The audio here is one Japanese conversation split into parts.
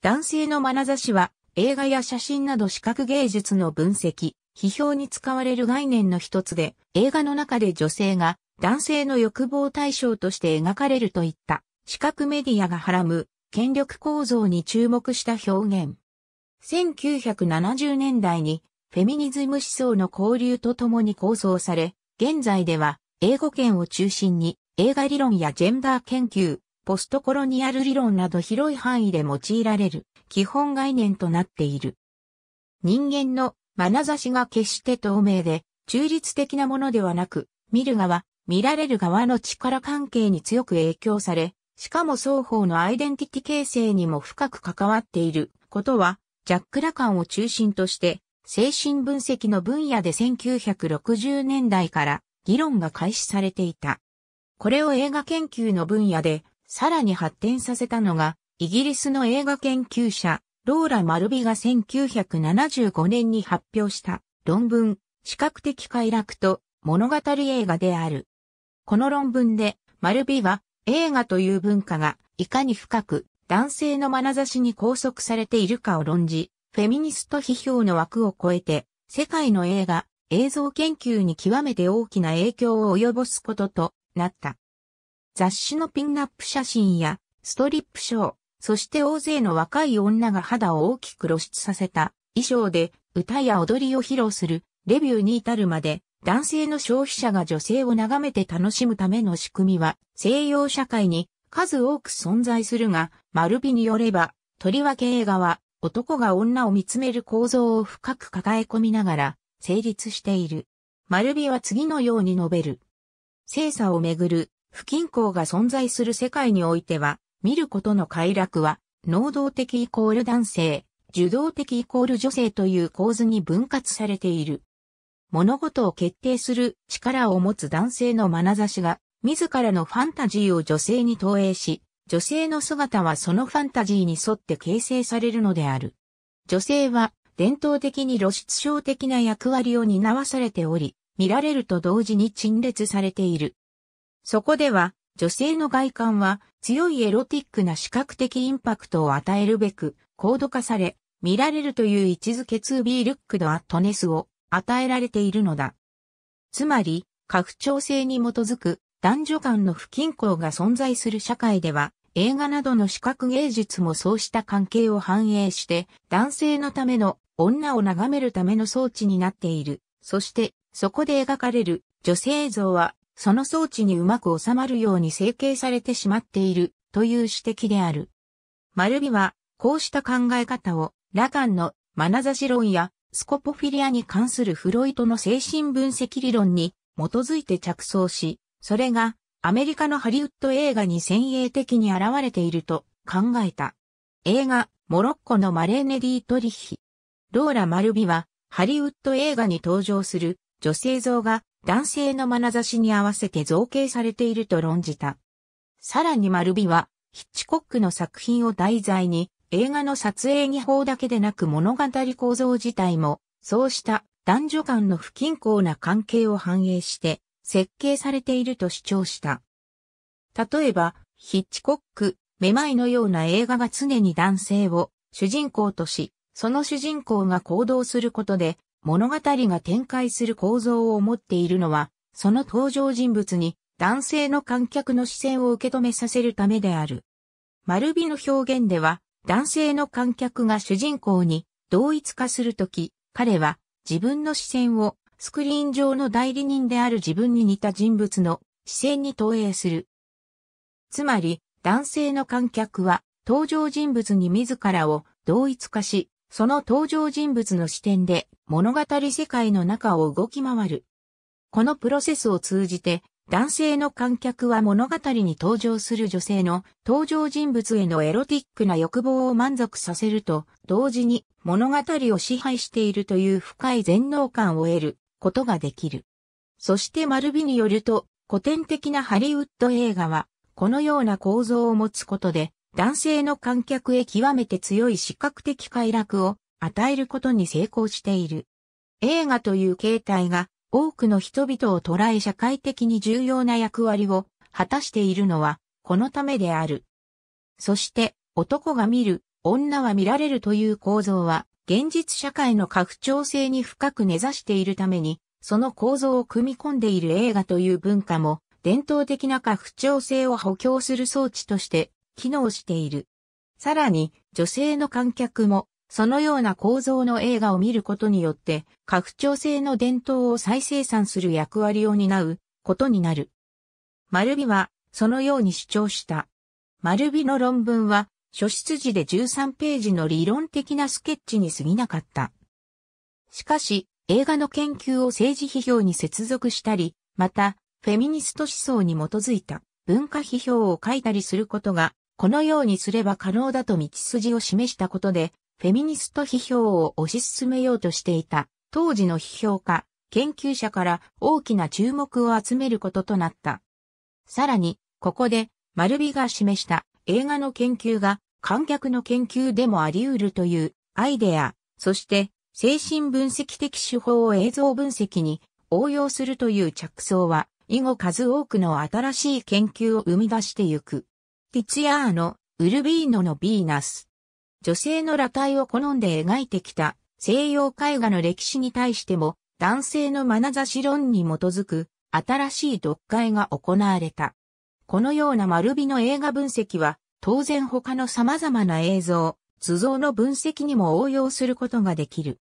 男性の眼差しは映画や写真など視覚芸術の分析、批評に使われる概念の一つで、映画の中で女性が男性の欲望対象として描かれるといった視覚メディアがはらむ権力構造に注目した表現。1970年代にフェミニズム思想の交流とともに構想され、現在では英語圏を中心に映画理論やジェンダー研究、ポストコロニアル理論など広い範囲で用いられる基本概念となっている。人間の眼差しが決して透明で中立的なものではなく、見る側、見られる側の力関係に強く影響され、しかも双方のアイデンティティ形成にも深く関わっていることは、ジャック・ラカンを中心として、精神分析の分野で1960年代から議論が開始されていた。これを映画研究の分野でさらに発展させたのが、イギリスの映画研究者、ローラ・マルビが1975年に発表した論文、視覚的快楽と物語映画である。この論文で、マルビは映画という文化がいかに深く男性の眼差しに拘束されているかを論じ、フェミニスト批評の枠を超えて、世界の映画、映像研究に極めて大きな影響を及ぼすこととなった。雑誌のピンナップ写真やストリップショー、そして大勢の若い女が肌を大きく露出させた衣装で歌や踊りを披露するレビューに至るまで男性の消費者が女性を眺めて楽しむための仕組みは西洋社会に数多く存在するが、マルビによれば、とりわけ映画は男が女を見つめる構造を深く抱え込みながら成立している。マルビは次のように述べる。精査をめぐる不均衡が存在する世界においては、見ることの快楽は、能動的イコール男性、受動的イコール女性という構図に分割されている。物事を決定する力を持つ男性の眼差しが、自らのファンタジーを女性に投影し、女性の姿はそのファンタジーに沿って形成されるのである。女性は伝統的に露出症的な役割を担わされており、見られると同時に陳列されている。そこでは、女性の外観は強いエロティックな視覚的インパクトを与えるべく、高度化され、見られるという位置づけ 2B ルックのアットネスを与えられているのだ。つまり、拡張性に基づく男女間の不均衡が存在する社会では、映画などの視覚芸術もそうした関係を反映して、男性のための女を眺めるための装置になっている。そして、そこで描かれる女性像はその装置にうまく収まるように成形されてしまっているという指摘である。マルビは、こうした考え方を、ラカンの眼差し論やスコポフィリアに関するフロイトの精神分析理論に基づいて着想し、それがアメリカのハリウッド映画に先鋭的に現れていると考えた。映画、モロッコのマレーネ・ディ・トリヒ。ローラ・マルビは、ハリウッド映画に登場する女性像が男性の眼差しに合わせて造形されていると論じた。さらに丸美は、ヒッチコックの作品を題材に、映画の撮影技法だけでなく物語構造自体も、そうした男女間の不均衡な関係を反映して設計されていると主張した。例えば、ヒッチコック、めまいのような映画が常に男性を主人公とし、その主人公が行動することで物語が展開する構造を持っているのは、その登場人物に男性の観客の視線を受け止めさせるためである。丸美の表現では、男性の観客が主人公に同一化するとき、彼は自分の視線をスクリーン上の代理人である自分に似た人物の視線に投影する。つまり、男性の観客は登場人物に自らを同一化し、その登場人物の視点で物語世界の中を動き回る。このプロセスを通じて、男性の観客は物語に登場する女性の登場人物へのエロティックな欲望を満足させると同時に物語を支配しているという深い全能感を得ることができる。そしてマルビによると古典的なハリウッド映画はこのような構造を持つことで男性の観客へ極めて強い視覚的快楽を与えることに成功している。映画という形態が多くの人々を捉え社会的に重要な役割を果たしているのはこのためである。そして男が見る、女は見られるという構造は現実社会の拡張性に深く根ざしているためにその構造を組み込んでいる映画という文化も伝統的な拡張性を補強する装置として機能している。さらに、女性の観客も、そのような構造の映画を見ることによって、拡張性の伝統を再生産する役割を担うことになる。マルビは、そのように主張した。マルビの論文は、書出時で13ページの理論的なスケッチに過ぎなかった。しかし、映画の研究を政治批評に接続したり、また、フェミニスト思想に基づいた文化批評を書いたりすることがこのようにすれば可能だと道筋を示したことで、フェミニスト批評を推し進めようとしていた、当時の批評家、研究者から大きな注目を集めることとなった。さらに、ここで、丸美が示した映画の研究が観客の研究でもあり得るというアイデア、そして精神分析的手法を映像分析に応用するという着想は、以後数多くの新しい研究を生み出してゆく。ティチアーノ、ウルビーノのヴィーナス。女性の裸体を好んで描いてきた西洋絵画の歴史に対しても男性の眼差し論に基づく新しい読解が行われた。このような丸美の映画分析は当然他の様々な映像、図像の分析にも応用することができる。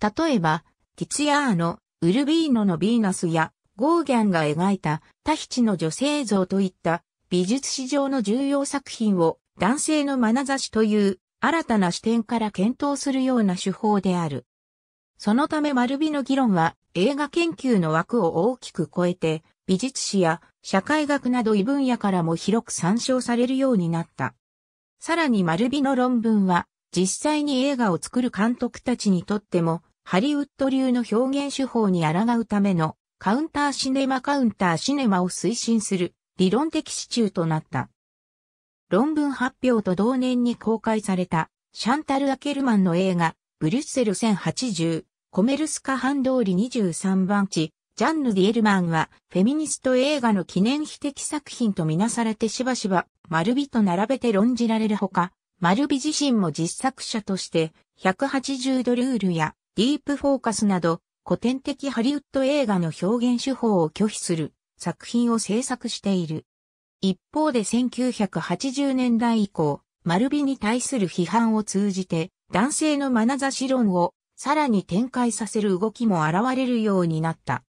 例えば、ティチアーノ、ウルビーノのヴィーナスやゴーギャンが描いたタヒチの女性像といった美術史上の重要作品を男性の眼差しという新たな視点から検討するような手法である。そのため丸美の議論は映画研究の枠を大きく超えて美術史や社会学など異分野からも広く参照されるようになった。さらに丸美の論文は実際に映画を作る監督たちにとってもハリウッド流の表現手法に抗うためのカウンターシネマカウンターシネマを推進する理論的支柱となった。論文発表と同年に公開された、シャンタル・アケルマンの映画、ブリュッセル1080、コメルスカ半通り23番地、ジャンヌ・ディエルマンは、フェミニスト映画の記念碑的作品とみなされてしばしば、丸美と並べて論じられるほか、丸美自身も実作者として、180度ルールや、ディープフォーカスなど、古典的ハリウッド映画の表現手法を拒否する、作品を制作している。一方で1980年代以降、丸美に対する批判を通じて、男性の眼差し論をさらに展開させる動きも現れるようになった。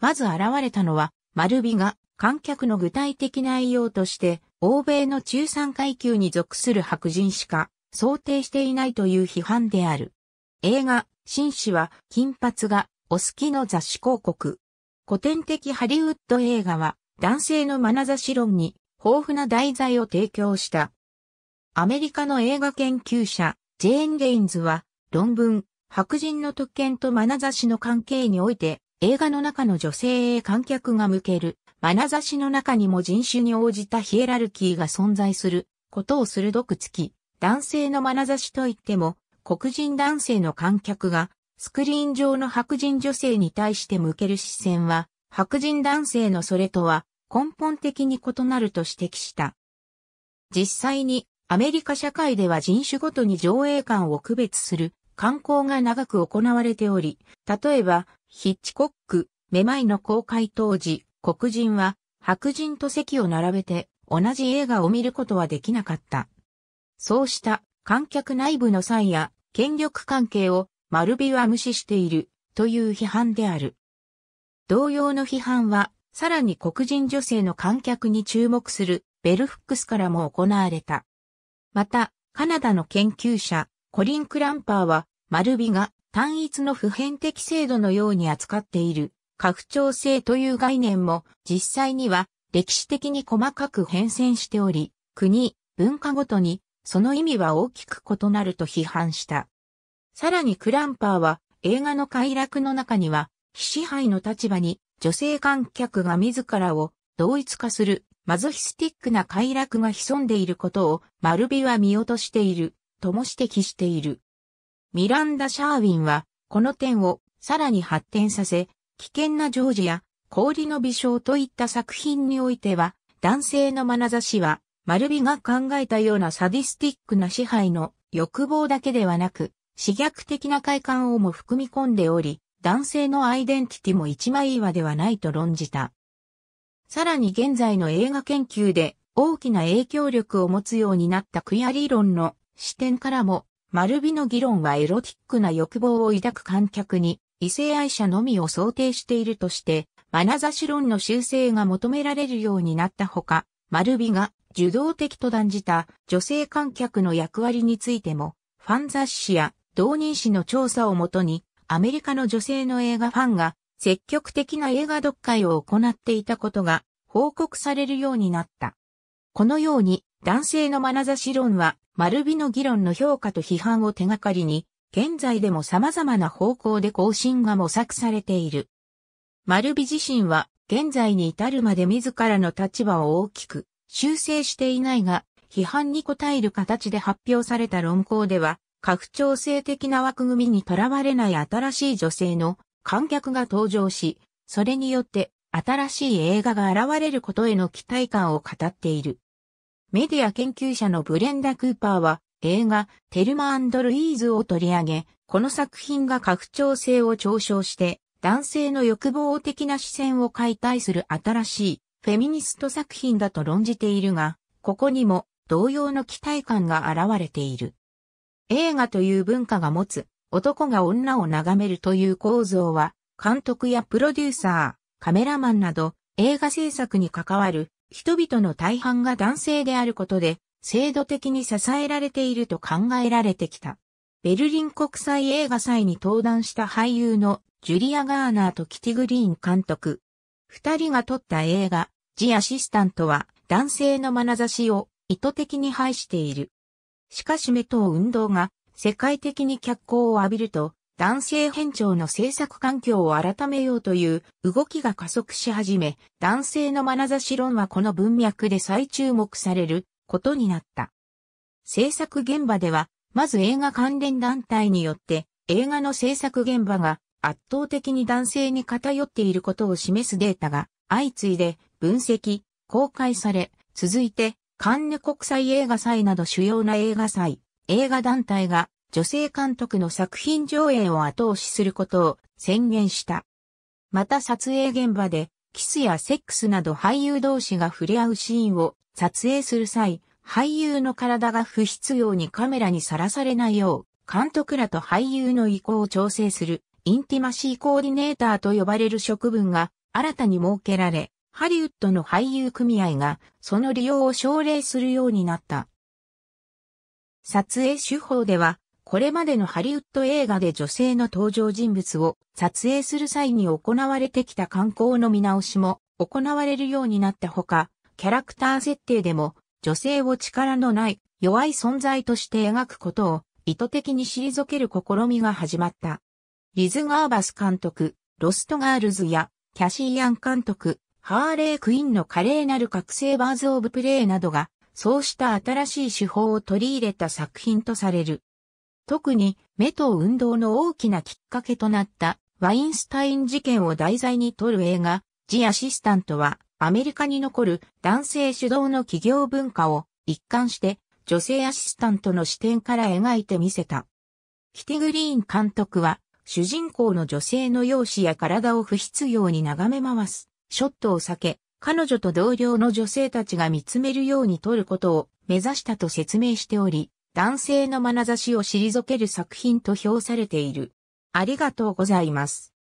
まず現れたのは、丸美が観客の具体的内容として、欧米の中産階級に属する白人しか想定していないという批判である。映画、紳士は金髪がお好きの雑誌広告、古典的ハリウッド映画は男性の眼差し論に豊富な題材を提供した。アメリカの映画研究者、ジェーン・ゲインズは論文、白人の特権と眼差しの関係において、映画の中の女性へ観客が向ける、眼差しの中にも人種に応じたヒエラルキーが存在することを鋭くつき、男性の眼差しといっても、黒人男性の観客がスクリーン上の白人女性に対して向ける視線は、白人男性のそれとは根本的に異なると指摘した。実際にアメリカ社会では人種ごとに上映感を区別する観光が長く行われており、例えばヒッチコック、めまいの公開当時、黒人は白人と席を並べて同じ映画を見ることはできなかった。そうした観客内部の際や権力関係を丸美は無視しているという批判である。同様の批判は、さらに黒人女性の観客に注目するベルフックスからも行われた。また、カナダの研究者、コリン・クランパーは、丸美が単一の普遍的制度のように扱っている、拡張性という概念も、実際には歴史的に細かく変遷しており、国、文化ごとに、その意味は大きく異なると批判した。さらにクランパーは映画の快楽の中には、非支配の立場に女性観客が自らを同一化するマゾヒスティックな快楽が潜んでいることを丸ビは見落としているとも指摘している。ミランダ・シャーウィンはこの点をさらに発展させ、危険なジョージや氷の微笑といった作品においては男性の眼差しは丸ビが考えたようなサディスティックな支配の欲望だけではなく、自虐的な快感をも含み込んでおり、男性のアイデンティティも一枚岩ではないと論じた。さらに現在の映画研究で大きな影響力を持つようになったクヤア理論の視点からも、丸美の議論はエロティックな欲望を抱く観客に異性愛者のみを想定しているとして、眼差し論の修正が求められるようになったほか、丸美が受動的と断じた女性観客の役割についても、ファン雑誌や同人誌の調査をもとに、アメリカの女性の映画ファンが積極的な映画読解を行っていたことが報告されるようになった。このように男性の眼差し論は丸美の議論の評価と批判を手がかりに現在でも様々な方向で更新が模索されている。丸美自身は現在に至るまで自らの立場を大きく修正していないが批判に応える形で発表された論考では拡張性的な枠組みにとらわれない新しい女性の観客が登場し、それによって新しい映画が現れることへの期待感を語っている。メディア研究者のブレンダ・クーパーは映画テルマルイーズを取り上げ、この作品が拡張性を嘲笑して男性の欲望的な視線を解体する新しいフェミニスト作品だと論じているが、ここにも同様の期待感が現れている。映画という文化が持つ男が女を眺めるという構造は監督やプロデューサー、カメラマンなど映画制作に関わる人々の大半が男性であることで制度的に支えられていると考えられてきた。ベルリン国際映画祭に登壇した俳優のジュリア・ガーナーとキティ・グリーン監督。二人が撮った映画、ジ・アシスタントは男性の眼差しを意図的に排している。しかしメト運動が世界的に脚光を浴びると、男性偏重の制作環境を改めようという動きが加速し始め、男性の眼差し論はこの文脈で再注目されることになった。制作現場では、まず映画関連団体によって映画の制作現場が圧倒的に男性に偏っていることを示すデータが相次いで分析、公開され、続いてカンヌ国際映画祭など主要な映画祭、映画団体が女性監督の作品上映を後押しすることを宣言した。また撮影現場でキスやセックスなど俳優同士が触れ合うシーンを撮影する際、俳優の体が不必要にカメラにさらされないよう、監督らと俳優の意向を調整するインティマシーコーディネーターと呼ばれる職分が新たに設けられ、ハリウッドの俳優組合がその利用を奨励するようになった。撮影手法では、これまでのハリウッド映画で女性の登場人物を撮影する際に行われてきた観光の見直しも行われるようになったほか、キャラクター設定でも女性を力のない弱い存在として描くことを意図的に退ける試みが始まった。リズ・ガーバス監督、ロストガールズやキャシー・アン監督、ハーレークイーンの華麗なる覚醒バーズオブプレイなどが、そうした新しい手法を取り入れた作品とされる。特に、目と運動の大きなきっかけとなったワインスタイン事件を題材に撮る映画、ジ・アシスタントは、アメリカに残る男性主導の企業文化を一貫して女性アシスタントの視点から描いてみせた。キティグリーン監督は主人公の女性の容姿や体を不必要に眺め回すショットを避け、彼女と同僚の女性たちが見つめるように撮ることを目指したと説明しており、男性の眼差しを退ける作品と評されている。ありがとうございます。